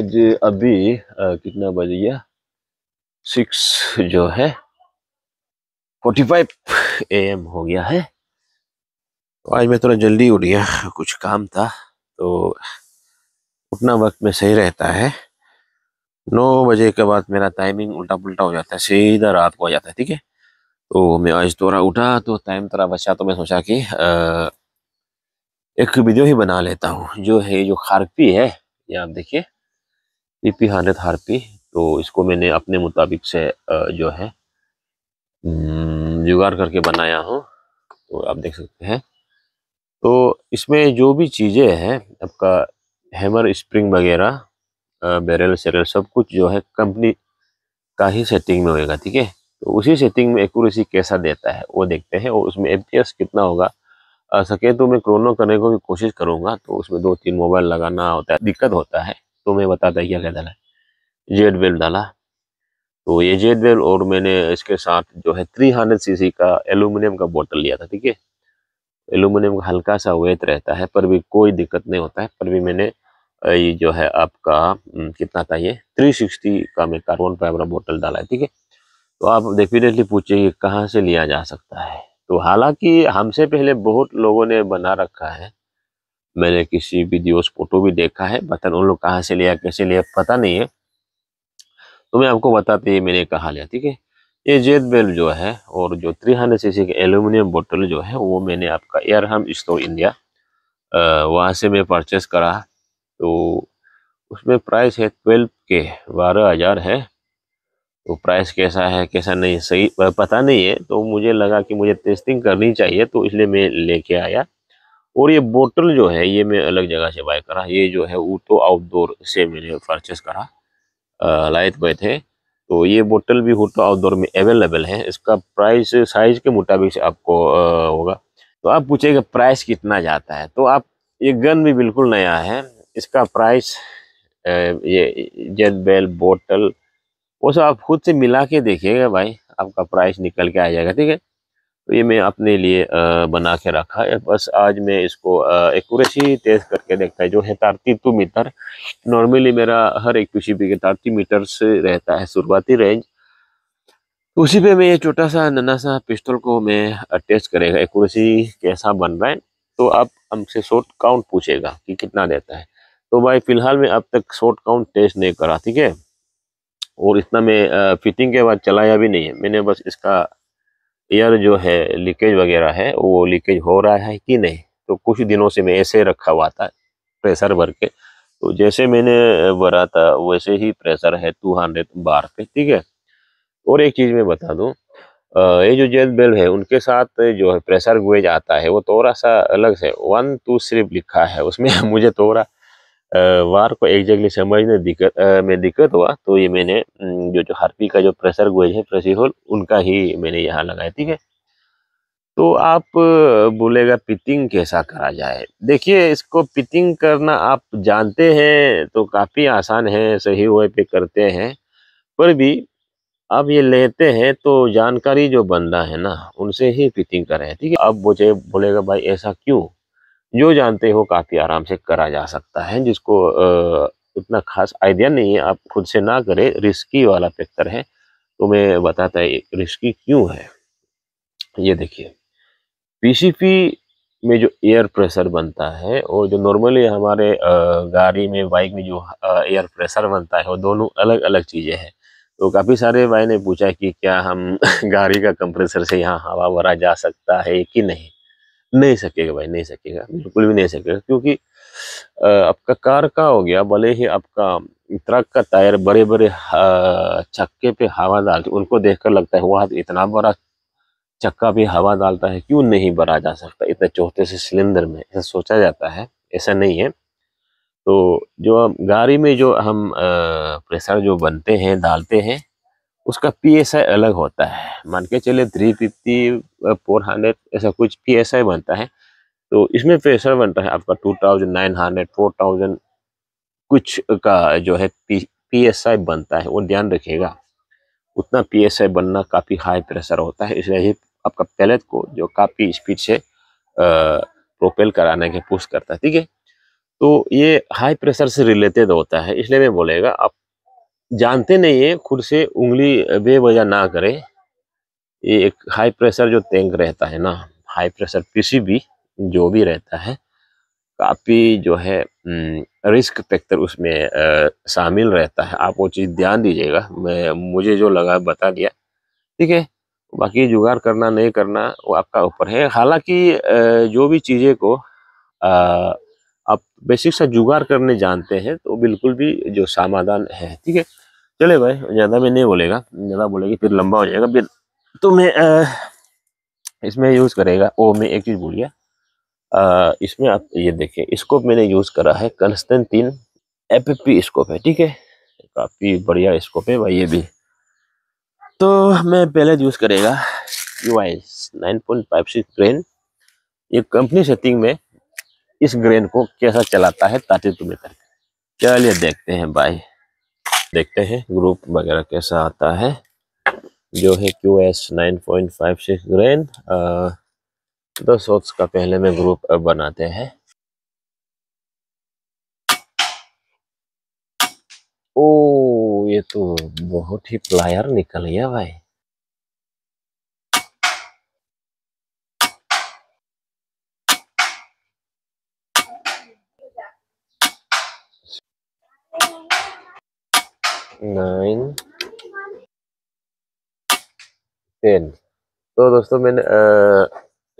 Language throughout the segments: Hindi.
आज अभी आ, कितना बज गया सिक्स जो है फोर्टी फाइव ए एम हो गया है तो आज मैं थोड़ा जल्दी उठ गया कुछ काम था तो उठना वक्त में सही रहता है नौ बजे के बाद मेरा टाइमिंग उल्टा पुल्टा हो जाता है सीधा रात को आ जाता है ठीक है तो मैं आज थोड़ा उठा तो टाइम थोड़ा बचा तो मैं सोचा कि आ, एक वीडियो ही बना लेता हूँ जो है जो खारपी है ये आप देखिए ई पी हंड्रेड हार पी तो इसको मैंने अपने मुताबिक से जो है जुगाड़ करके बनाया हूँ तो आप देख सकते हैं तो इसमें जो भी चीज़ें हैं आपका हैमर स्प्रिंग वगैरह बैरल सैरल सब कुछ जो है कंपनी का ही सेटिंग में होएगा ठीक है तो उसी सेटिंग में एक्यूरेसी कैसा देता है वो देखते हैं और उसमें एफ कितना होगा सके तो मैं क्रोनो करने को भी कोशिश करूँगा तो उसमें दो तीन मोबाइल लगाना होता है दिक्कत होता है तो मैं बताता क्या क्या डाला जेड वेल डाला तो ये जेड वेल और मैंने इसके साथ जो है थ्री हंड्रेड सी का एलुमिनियम का बोतल लिया था ठीक है एलुमिनियम का हल्का सा वेट रहता है पर भी कोई दिक्कत नहीं होता है पर भी मैंने ये जो है आपका कितना था ये 360 का मैं कार्बन फाइबर बोतल डाला है ठीक है तो आप डेफिनेटली पूछिए कहाँ से लिया जा सकता है तो हालांकि हमसे पहले बहुत लोगों ने बना रखा है मैंने किसी वीडियोस फोटो भी देखा है बता उन लोग कहाँ से लिया कैसे लिया पता नहीं है तो मैं आपको बताते ही मैंने कहाँ लिया ठीक है ये जेद बेल्ट जो है और जो थ्री हंड्रेड सी के एल्यूमिनियम बोतल जो है वो मैंने आपका एयर हम स्टोर इंडिया वहाँ से मैं परचेस करा तो उसमें प्राइस है ट्वेल्व के बारह हज़ार है तो प्राइस कैसा है कैसा नहीं सही पता नहीं है तो मुझे लगा कि मुझे टेस्टिंग करनी चाहिए तो इसलिए मैं लेके आया और ये बोतल जो है ये मैं अलग जगह से बाय करा ये जो है वो तो आउटडोर से मैंने परचेस करा लाए हुए थे तो ये बोतल भी तो आउटडोर में अवेलेबल है इसका प्राइस साइज के मुताबिक से आपको होगा तो आप पूछेगा प्राइस कितना जाता है तो आप ये गन भी बिल्कुल नया है इसका प्राइस ये जेड बेल बोटल वो सब आप खुद से मिला के देखिएगा भाई आपका प्राइस निकल के आ जाएगा ठीक है तो ये मैं अपने लिए बना के रखा है बस आज मैं इसको एक्यूरेसी टेस्ट करके देखता है जो है तारती टू मीटर नॉर्मली मेरा हर एक सी के तारती मीटर से रहता है शुरुआती रेंज तो उसी पे मैं ये छोटा सा नन्ना सा पिस्टल को मैं टेस्ट करेगा एक्यूरेसी कैसा बन रहा है तो आप हमसे शॉर्ट काउंट पूछेगा कि कितना देता है तो भाई फिलहाल मैं अब तक शॉर्ट काउंट टेस्ट नहीं करा ठीक है और इतना मैं फिटिंग के बाद चलाया भी नहीं है मैंने बस इसका एयर जो है लीकेज वगैरह है वो लीकेज हो रहा है कि नहीं तो कुछ दिनों से मैं ऐसे रखा हुआ था प्रेशर भर के तो जैसे मैंने भरा था वैसे ही प्रेशर है टू हंड्रेड बार पे ठीक है और एक चीज़ मैं बता दूँ ये जो जेल बेल है उनके साथ जो है प्रेशर गुएज आता है वो थोड़ा सा अलग से वन टू सिर्फ लिखा है उसमें मुझे थोड़ा वार को एग्जैक्टली समझने दिक्कत में दिक्कत हुआ तो ये मैंने जो जो हार्पी का जो प्रेशर गोज है प्रेशर होल उनका ही मैंने यहाँ लगाया ठीक है तो आप बोलेगा पितिंग कैसा करा जाए देखिए इसको पितिंग करना आप जानते हैं तो काफ़ी आसान है सही वे पे करते हैं पर भी अब ये लेते हैं तो जानकारी जो बंदा है ना उनसे ही पितिंग करें ठीक है अब मुझे बोलेगा भाई ऐसा क्यों जो जानते हो काफ़ी आराम से करा जा सकता है जिसको इतना खास आइडिया नहीं है आप खुद से ना करें रिस्की वाला फैक्टर है तो मैं बताता है रिस्की क्यों है ये देखिए पीसीपी में जो एयर प्रेशर बनता है और जो नॉर्मली हमारे गाड़ी में बाइक में जो एयर प्रेशर बनता है वो दोनों अलग अलग चीज़ें हैं तो काफ़ी सारे भाई ने पूछा कि क्या हम गाड़ी का कंप्रेसर से यहाँ हवा भरा जा सकता है कि नहीं नहीं सकेगा भाई नहीं सकेगा बिल्कुल भी नहीं सकेगा क्योंकि आपका कार का हो गया भले ही आपका ट्रक का टायर बड़े बड़े चक्के पे हवा डाल उनको देखकर लगता है वह इतना बड़ा चक्का भी हवा डालता है क्यों नहीं भरा जा सकता इतने चौथे से सिलेंडर में ऐसा सोचा जाता है ऐसा नहीं है तो जो गाड़ी में जो हम प्रेशर जो बनते हैं डालते हैं उसका पी अलग होता है मान के चले थ्री फिफ्टी फोर हंड्रेड ऐसा कुछ पी बनता है तो इसमें प्रेशर बनता है आपका two thousand nine hundred four thousand कुछ का जो है पी पी बनता है वो ध्यान रखिएगा उतना पी बनना काफ़ी हाई प्रेशर होता है इसलिए ही आपका पैलेट को जो काफ़ी स्पीड से प्रोपेल कराने के पुश करता है ठीक है तो ये हाई प्रेशर से रिलेटेड होता है इसलिए मैं बोलेगा आप जानते नहीं है खुद से उंगली बेवजह ना करे ये एक हाई प्रेशर जो टैंक रहता है ना हाई प्रेशर पीसीबी जो भी रहता है काफ़ी जो है रिस्क हम्म, फैक्टर उसमें शामिल रहता है आप वो चीज़ ध्यान दीजिएगा मैं मुझे जो लगा बता दिया ठीक है बाकी जुगाड़ करना नहीं करना वो आपका ऊपर है हालांकि जो भी चीज़ें को आ, आप बेसिक सा जुगाड़ करने जानते हैं तो बिल्कुल भी जो समाधान है ठीक है चले भाई ज़्यादा मैं नहीं बोलेगा ज़्यादा बोलेगी फिर लंबा हो जाएगा फिर तो मैं आ, इसमें यूज़ करेगा ओ मैं एक चीज़ भूल गया इसमें आप ये देखें स्कोप मैंने यूज़ करा है कंस्टन तीन एप स्कोप है ठीक है काफ़ी बढ़िया स्कोप है भाई ये भी तो मैं पहले यूज़ करेगा U I nine point five six ट्रेन ये कंपनी सेटिंग में इस ग्रेन को कैसा चलाता है ताते तुम्हें करके चलिए देखते हैं भाई देखते हैं ग्रुप वगैरह कैसा आता है जो है Q S nine point five six grain दो ओट्स का पहले में ग्रुप बनाते हैं ओ ये तो बहुत ही प्लायर निकल गया भाई नाइन टेन तो दोस्तों मैंने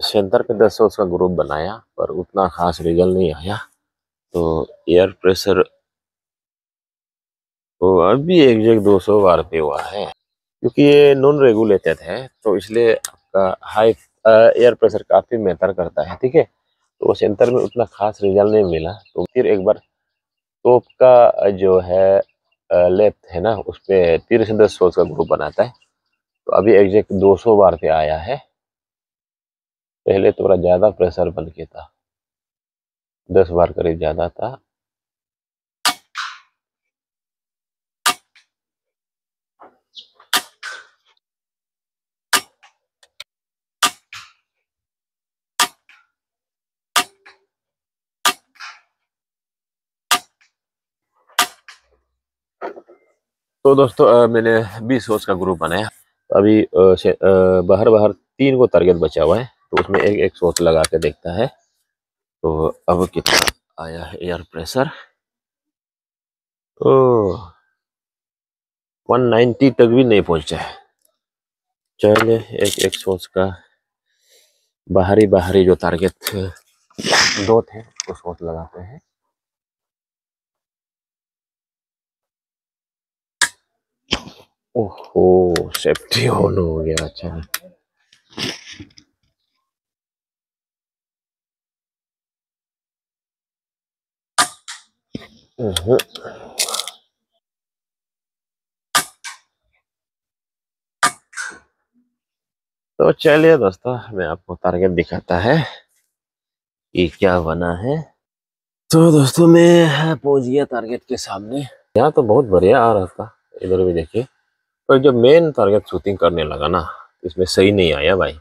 सेंटर पे दस सौ का ग्रुप बनाया पर उतना खास रिजल्ट नहीं आया तो एयर प्रेशर तो अभी जगह दो सौ बार पे हुआ है क्योंकि ये नॉन रेगुलेटेड है तो इसलिए आपका हाई एयर प्रेशर काफ़ी मेहतर करता है ठीक है तो सेंटर में उतना खास रिजल्ट नहीं मिला तो फिर एक बार टोप का जो है लेफ्ट है ना उस पर तेरह से दस सोल्स का ग्रुप बनाता है तो अभी एग्जैक्ट 200 बार पे आया है पहले थोड़ा ज़्यादा प्रेशर बन के था दस बार करीब ज़्यादा था तो दोस्तों आ, मैंने बीस सोच का ग्रुप बनाया तो अभी बाहर बाहर तीन को टारगेट बचा हुआ है तो उसमें एक एक सोच लगा के देखता है तो अब कितना आया है एयर प्रेशर ओ 190 तक भी नहीं पहुंचा है चलिए एक एक सोच का बाहरी बाहरी जो टारगेट दो थे उसको सोच लगाते हैं ओहो सेफ्टी ऑन हो गया अच्छा तो चलिए दोस्तों मैं आपको टारगेट दिखाता है कि क्या बना है तो दोस्तों मैं हाँ, पहुंच गया टारगेट के सामने यहाँ तो बहुत बढ़िया आ रहा था इधर भी देखिए पर जब मेन टारगेट शूटिंग करने लगा ना इसमें सही नहीं आया भाई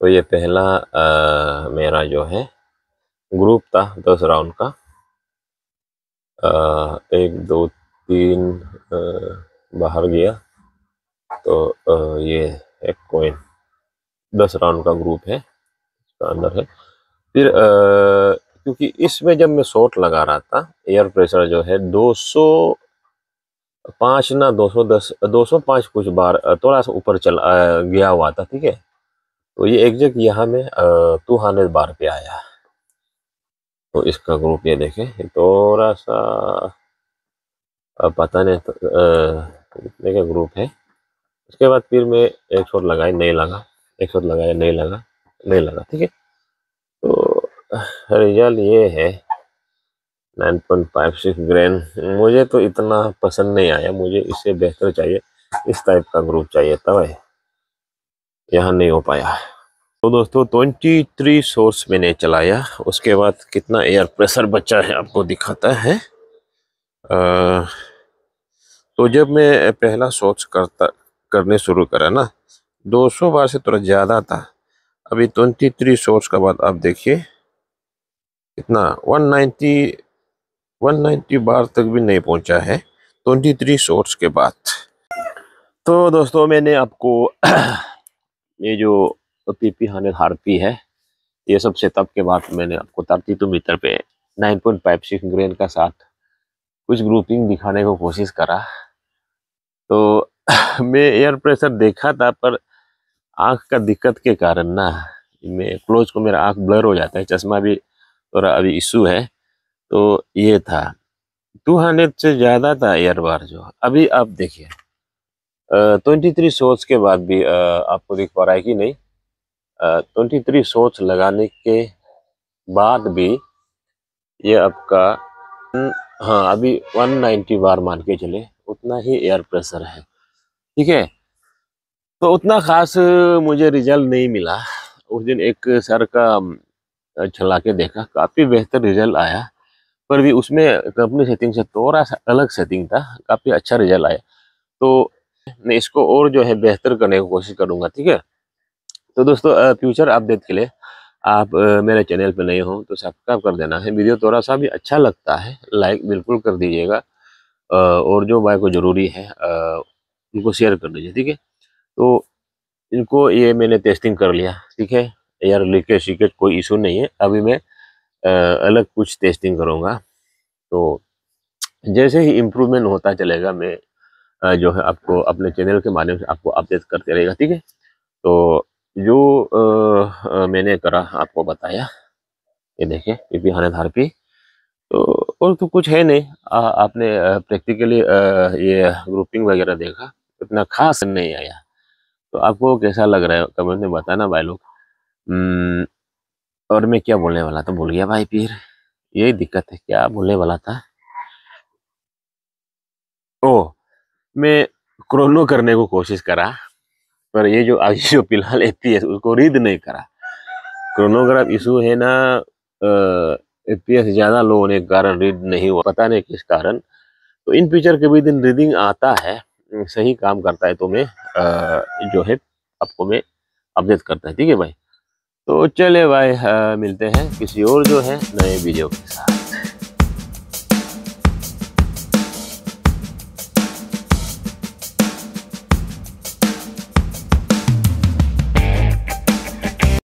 तो ये पहला आ, मेरा जो है ग्रुप था दस राउंड का आ, एक दो तीन आ, बाहर गया तो आ, ये एक कोइन दस राउंड का ग्रुप है इसका अंदर है फिर आ, क्योंकि इसमें जब मैं शॉट लगा रहा था एयर प्रेशर जो है सौ पाँच ना दो सौ दस दो सौ पाँच कुछ बार थोड़ा सा ऊपर चल गया हुआ था ठीक है तो ये एग्जैक्ट यहाँ में टू हंड्रेड बार पे आया तो इसका ग्रुप ये देखें थोड़ा सा पता नहीं तो, कितने का ग्रुप है उसके बाद फिर मैं एक शॉट लगाई नहीं लगा एक शॉट लगाया नहीं लगा नहीं लगा ठीक है तो रिजल्ट ये है नाइन पॉइंट फाइव सिक्स मुझे तो इतना पसंद नहीं आया मुझे इससे बेहतर चाहिए इस टाइप का ग्रुप चाहिए था भाई यहाँ नहीं हो पाया तो दोस्तों ट्वेंटी थ्री सोर्स मैंने चलाया उसके बाद कितना एयर प्रेशर बचा है आपको दिखाता है आ, तो जब मैं पहला सोर्स करता करने शुरू करा ना 200 बार से थोड़ा ज़्यादा था अभी ट्वेंटी थ्री सोर्स का बाद आप देखिए कितना 190 190 बार तक भी नहीं पहुंचा है 23 शॉर्ट्स के बाद तो दोस्तों मैंने आपको ये जो पी पी हंड्रेड हार पी है ये सब सेटअप के बाद मैंने आपको तरती तो मीटर पे 9.56 ग्रेन का साथ कुछ ग्रुपिंग दिखाने को कोशिश करा तो मैं एयर प्रेशर देखा था पर आँख का दिक्कत के कारण ना मैं क्लोज को मेरा आँख ब्लर हो जाता है चश्मा भी थोड़ा अभी इशू है तो ये था 200 से ज़्यादा था एयर बार जो अभी आप देखिए ट्वेंटी थ्री सोच के बाद भी आ, आपको दिख पा रहा है कि नहीं ट्वेंटी थ्री सोच लगाने के बाद भी ये आपका हाँ अभी 190 बार मान के चले उतना ही एयर प्रेशर है ठीक है तो उतना खास मुझे रिजल्ट नहीं मिला उस दिन एक सर का छला के देखा काफ़ी बेहतर रिजल्ट आया पर भी उसमें कंपनी सेटिंग से थोड़ा सा अलग सेटिंग था काफ़ी अच्छा रिजल्ट आया तो मैं इसको और जो है बेहतर करने की कोशिश करूँगा ठीक है तो दोस्तों फ्यूचर अपडेट के लिए आप मेरे चैनल पर नए हो तो सब्सक्राइब कर देना है वीडियो थोड़ा सा भी अच्छा लगता है लाइक बिल्कुल कर दीजिएगा और जो भाई को ज़रूरी है उनको शेयर कर दीजिए ठीक है तो इनको ये मैंने टेस्टिंग कर लिया ठीक है यार लीकेज सीकेज कोई इशू नहीं है अभी मैं अलग कुछ टेस्टिंग करूँगा तो जैसे ही इम्प्रूवमेंट होता चलेगा मैं जो है आपको अपने चैनल के माध्यम से आपको अपडेट करते रहेगा ठीक है तो जो आ, मैंने करा आपको बताया ये देखिए पीपी धार पी तो और तो कुछ है नहीं आ, आपने प्रैक्टिकली ये ग्रुपिंग वगैरह देखा इतना खास नहीं आया तो आपको कैसा लग रहा है कमेंट में बताना भाई लोग और मैं क्या बोलने वाला था बोल गया भाई फिर यही दिक्कत है क्या बोलने वाला था ओ मैं क्रोनो करने को कोशिश करा पर ये जो आज जो फिलहाल पी उसको रीड नहीं करा क्रोनोग्राफ इशू है ना एस ज़्यादा लो होने के कारण रीड नहीं हुआ पता नहीं किस कारण तो इन फ्यूचर कभी दिन रीडिंग आता है सही काम करता है तो मैं आ, जो है आपको मैं अपडेट करता है ठीक है भाई तो चले भाई हाँ, मिलते हैं किसी और जो है नए वीडियो के साथ